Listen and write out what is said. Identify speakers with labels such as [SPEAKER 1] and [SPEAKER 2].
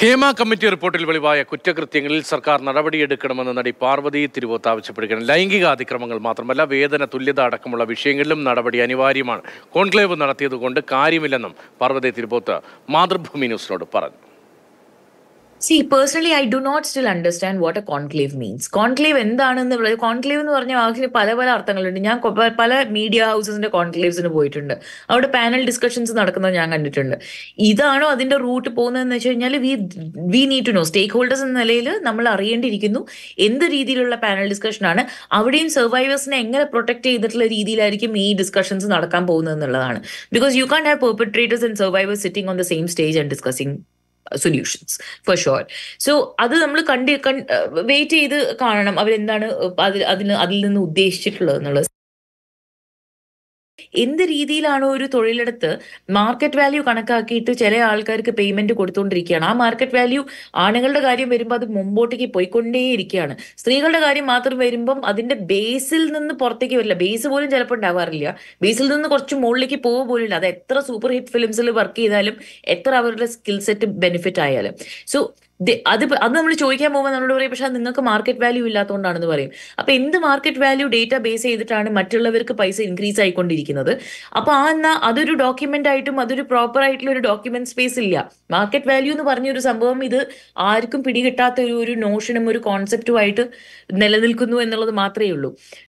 [SPEAKER 1] Hema committee റിപ്പോർട്ടിൽ വെളിവായ കുറ്റകൃത്യങ്ങളിൽ സർക്കാർ നടപടിയെടുക്കണമെന്ന് നടി പാർവതി തിരുവോത്ത് ആവശ്യപ്പെടുകയാണ് ലൈംഗിക അതിക്രമങ്ങൾ മാത്രമല്ല വേതന തുല്യത അടക്കമുള്ള വിഷയങ്ങളിലും നടപടി അനിവാര്യമാണ് കോൺക്ലേവ് നടത്തിയതുകൊണ്ട് കാര്യമില്ലെന്നും പാർവതി തിരുവോത്ത് മാതൃഭൂമി ന്യൂസിനോട് പറഞ്ഞു
[SPEAKER 2] see personally I do not still understand what a conclave means conclave എന്താണെന്ന് കോൺക്ലേവ് എന്ന് പറഞ്ഞ വാക്കിന് പല പല അർത്ഥങ്ങളുണ്ട് ഞാൻ പല മീഡിയ ഹൗസസിന്റെ കോൺക്ലേവ്സിന് പോയിട്ടുണ്ട് അവിടെ പാനൽ ഡിസ്കഷൻസ് നടക്കുന്നത് ഞാൻ കണ്ടിട്ടുണ്ട് ഇതാണോ അതിന്റെ റൂട്ട് പോകുന്നതെന്ന് വെച്ച് കഴിഞ്ഞാൽ we we need to know stakeholders എന്ന നിലയിൽ നമ്മൾ അറിയേണ്ടിയിരിക്കുന്നു എന്ത് രീതിയിലുള്ള പാനൽ ഡിസ്കഷനാണ് അവിടെയും സർവൈവേഴ്സിനെ എങ്ങനെ പ്രൊട്ടക്ട് ചെയ്തിട്ടുള്ള രീതിയിലായിരിക്കും ഈ ഡിസ്കഷൻസ് നടക്കാൻ പോകുന്നത് എന്നുള്ളതാണ് because you can have perpetrators and survivors sitting on the same stage and discussing solutions for sure so അത് നമ്മൾ കണ്ട് കണ്ട് വെയിറ്റ് ചെയ്ത് കാണണം അവരെന്താണ് അതിൽ അതിന് അതിൽ നിന്ന് ഉദ്ദേശിച്ചിട്ടുള്ളത് എന്നുള്ളത് എന്ത് രീതിയിലാണോ ഒരു തൊഴിലെടുത്ത് മാർക്കറ്റ് വാല്യൂ കണക്കാക്കിയിട്ട് ചില ആൾക്കാർക്ക് പേയ്മെന്റ് കൊടുത്തുകൊണ്ടിരിക്കുകയാണ് ആ മാർക്കറ്റ് വാല്യൂ ആണുങ്ങളുടെ കാര്യം വരുമ്പോൾ അത് മുമ്പോട്ടേക്ക് ഇരിക്കുകയാണ് സ്ത്രീകളുടെ കാര്യം മാത്രം വരുമ്പം അതിന്റെ ബേസിൽ നിന്ന് പുറത്തേക്ക് വരില്ല ബേസ് പോലും ചിലപ്പോൾ ഉണ്ടാവാറില്ല ബേസിൽ നിന്ന് കുറച്ച് മുകളിലേക്ക് പോവുക പോലില്ല അത് എത്ര സൂപ്പർ ഹിറ്റ് ഫിലിംസിൽ വർക്ക് ചെയ്താലും എത്ര അവരുടെ സ്കിൽ സെറ്റ് ബെനിഫിറ്റ് ആയാലും സോ അത് അത് നമ്മൾ ചോദിക്കാൻ പോകുമ്പോൾ നമ്മൾ പറയും പക്ഷെ നിങ്ങൾക്ക് മാർക്കറ്റ് വാല്യൂ ഇല്ലാത്തതുകൊണ്ടാണെന്ന് പറയും അപ്പൊ എന്ത് മാർക്കറ്റ് വാല്യൂ ഡേറ്റ ബേസ് ചെയ്തിട്ടാണ് മറ്റുള്ളവർക്ക് പൈസ ഇൻക്രീസ് ആയിക്കൊണ്ടിരിക്കുന്നത് അപ്പൊ ആ എന്നാ അതൊരു ഡോക്യുമെന്റ് ആയിട്ടും അതൊരു പ്രോപ്പർ ആയിട്ടുള്ള ഒരു ഡോക്യുമെന്റ് സ്പേസ് ഇല്ല മാർക്കറ്റ് വാല്യൂ എന്ന് പറഞ്ഞ ഒരു സംഭവം ഇത് ആർക്കും പിടികിട്ടാത്ത ഒരു ഒരു നോഷനും ഒരു കോൺസെപ്റ്റുമായിട്ട് നിലനിൽക്കുന്നു എന്നുള്ളത് മാത്രമേ ഉള്ളൂ